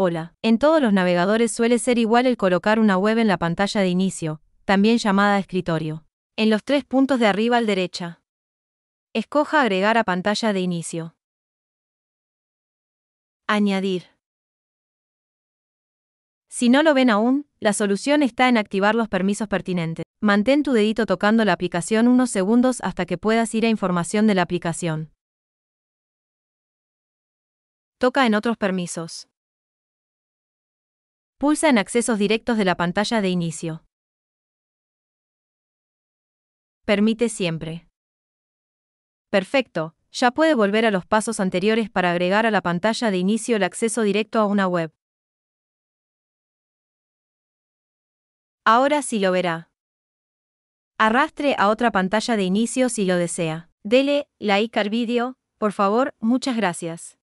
Hola. En todos los navegadores suele ser igual el colocar una web en la pantalla de inicio, también llamada escritorio. En los tres puntos de arriba al derecha. Escoja Agregar a pantalla de inicio. Añadir. Si no lo ven aún, la solución está en activar los permisos pertinentes. Mantén tu dedito tocando la aplicación unos segundos hasta que puedas ir a información de la aplicación. Toca en otros permisos. Pulsa en Accesos directos de la pantalla de inicio. Permite siempre. Perfecto, ya puede volver a los pasos anteriores para agregar a la pantalla de inicio el acceso directo a una web. Ahora sí lo verá. Arrastre a otra pantalla de inicio si lo desea. Dele like al vídeo, por favor, muchas gracias.